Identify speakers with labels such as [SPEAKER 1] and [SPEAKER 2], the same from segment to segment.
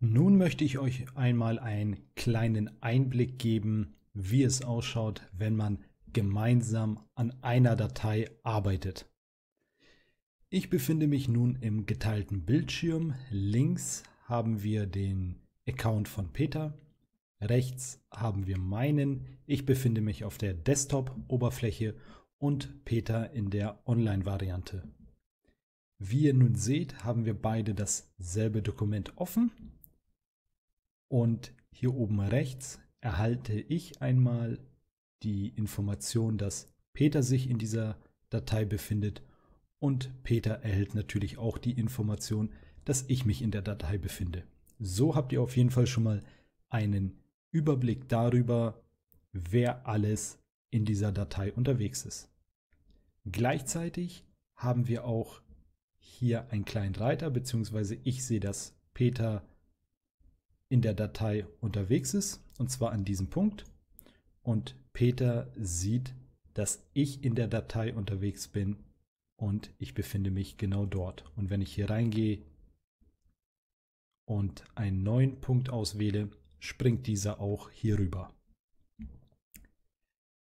[SPEAKER 1] Nun möchte ich euch einmal einen kleinen Einblick geben, wie es ausschaut, wenn man gemeinsam an einer Datei arbeitet. Ich befinde mich nun im geteilten Bildschirm. Links haben wir den Account von Peter, rechts haben wir meinen. Ich befinde mich auf der Desktop-Oberfläche und Peter in der Online-Variante. Wie ihr nun seht, haben wir beide dasselbe Dokument offen und hier oben rechts erhalte ich einmal die Information, dass Peter sich in dieser Datei befindet und Peter erhält natürlich auch die Information, dass ich mich in der Datei befinde. So habt ihr auf jeden Fall schon mal einen Überblick darüber, wer alles in dieser Datei unterwegs ist. Gleichzeitig haben wir auch hier einen kleinen Reiter, beziehungsweise ich sehe, dass Peter in der Datei unterwegs ist, und zwar an diesem Punkt. Und Peter sieht, dass ich in der Datei unterwegs bin und ich befinde mich genau dort. Und wenn ich hier reingehe und einen neuen Punkt auswähle, springt dieser auch hier rüber.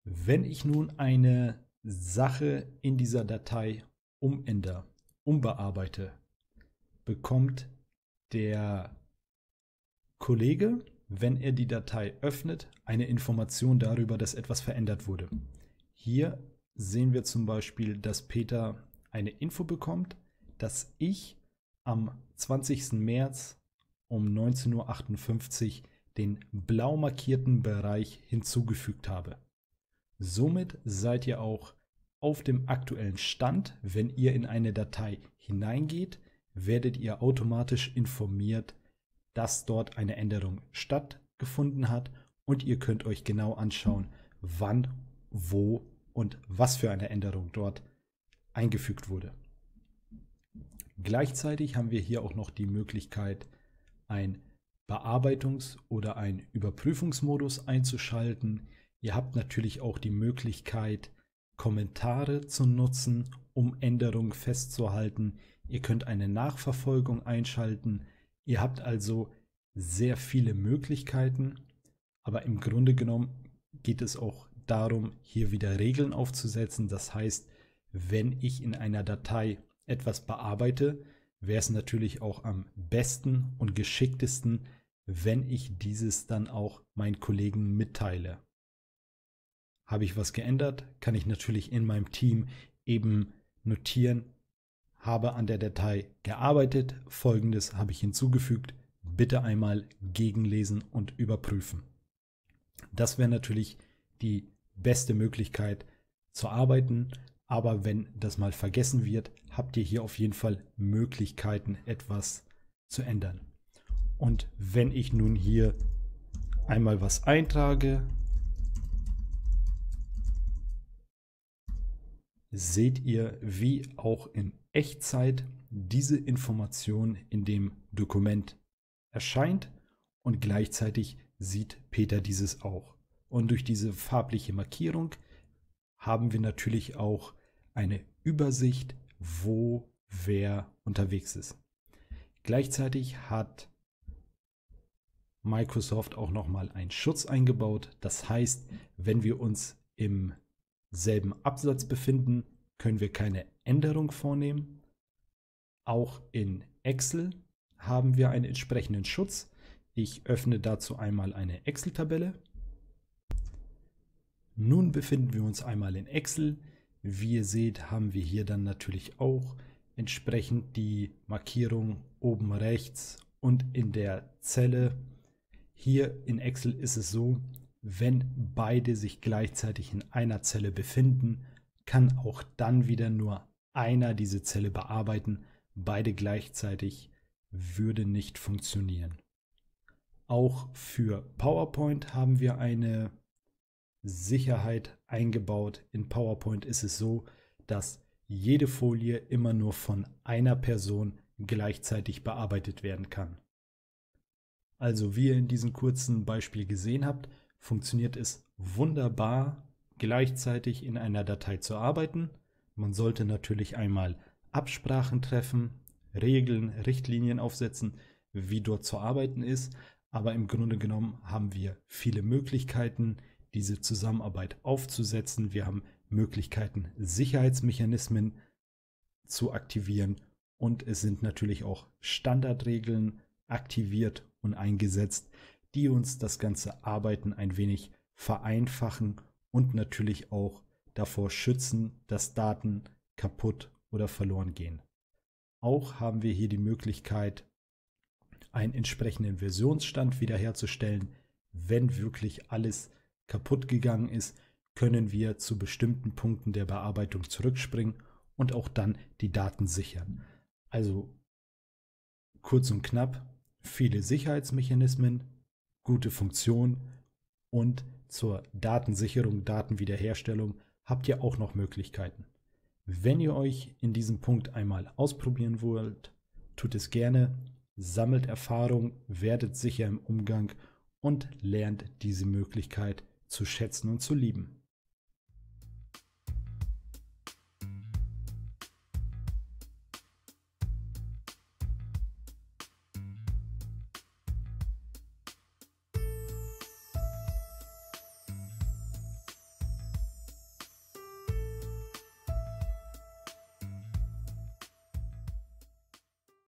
[SPEAKER 1] Wenn ich nun eine Sache in dieser Datei umändere, umbearbeite, bekommt der Kollege, wenn er die Datei öffnet, eine Information darüber, dass etwas verändert wurde. Hier sehen wir zum Beispiel, dass Peter eine Info bekommt, dass ich am 20. März um 19.58 Uhr den blau markierten Bereich hinzugefügt habe. Somit seid ihr auch auf dem aktuellen Stand. Wenn ihr in eine Datei hineingeht, werdet ihr automatisch informiert, dass dort eine Änderung stattgefunden hat und ihr könnt euch genau anschauen, wann, wo und was für eine Änderung dort eingefügt wurde. Gleichzeitig haben wir hier auch noch die Möglichkeit, ein Bearbeitungs- oder ein Überprüfungsmodus einzuschalten. Ihr habt natürlich auch die Möglichkeit, Kommentare zu nutzen, um Änderungen festzuhalten. Ihr könnt eine Nachverfolgung einschalten, Ihr habt also sehr viele Möglichkeiten, aber im Grunde genommen geht es auch darum, hier wieder Regeln aufzusetzen. Das heißt, wenn ich in einer Datei etwas bearbeite, wäre es natürlich auch am besten und geschicktesten, wenn ich dieses dann auch meinen Kollegen mitteile. Habe ich was geändert, kann ich natürlich in meinem Team eben notieren, habe an der Datei gearbeitet, folgendes habe ich hinzugefügt, bitte einmal gegenlesen und überprüfen. Das wäre natürlich die beste Möglichkeit zu arbeiten, aber wenn das mal vergessen wird, habt ihr hier auf jeden Fall Möglichkeiten, etwas zu ändern. Und wenn ich nun hier einmal was eintrage, seht ihr, wie auch in Echtzeit diese Information in dem Dokument erscheint und gleichzeitig sieht Peter dieses auch. Und durch diese farbliche Markierung haben wir natürlich auch eine Übersicht, wo wer unterwegs ist. Gleichzeitig hat Microsoft auch nochmal einen Schutz eingebaut. Das heißt, wenn wir uns im selben Absatz befinden, können wir keine Änderung vornehmen. Auch in Excel haben wir einen entsprechenden Schutz. Ich öffne dazu einmal eine Excel-Tabelle. Nun befinden wir uns einmal in Excel. Wie ihr seht, haben wir hier dann natürlich auch entsprechend die Markierung oben rechts und in der Zelle. Hier in Excel ist es so, wenn beide sich gleichzeitig in einer Zelle befinden, kann auch dann wieder nur einer diese Zelle bearbeiten. Beide gleichzeitig würde nicht funktionieren. Auch für PowerPoint haben wir eine Sicherheit eingebaut. In PowerPoint ist es so, dass jede Folie immer nur von einer Person gleichzeitig bearbeitet werden kann. Also wie ihr in diesem kurzen Beispiel gesehen habt, funktioniert es wunderbar, gleichzeitig in einer Datei zu arbeiten. Man sollte natürlich einmal Absprachen treffen, Regeln, Richtlinien aufsetzen, wie dort zu arbeiten ist. Aber im Grunde genommen haben wir viele Möglichkeiten, diese Zusammenarbeit aufzusetzen. Wir haben Möglichkeiten, Sicherheitsmechanismen zu aktivieren. Und es sind natürlich auch Standardregeln aktiviert und eingesetzt, die uns das ganze Arbeiten ein wenig vereinfachen und natürlich auch davor schützen, dass Daten kaputt oder verloren gehen. Auch haben wir hier die Möglichkeit, einen entsprechenden Versionsstand wiederherzustellen. Wenn wirklich alles kaputt gegangen ist, können wir zu bestimmten Punkten der Bearbeitung zurückspringen und auch dann die Daten sichern. Also kurz und knapp, viele Sicherheitsmechanismen, gute Funktion und zur Datensicherung, Datenwiederherstellung habt ihr auch noch Möglichkeiten. Wenn ihr euch in diesem Punkt einmal ausprobieren wollt, tut es gerne, sammelt Erfahrung, werdet sicher im Umgang und lernt diese Möglichkeit zu schätzen und zu lieben.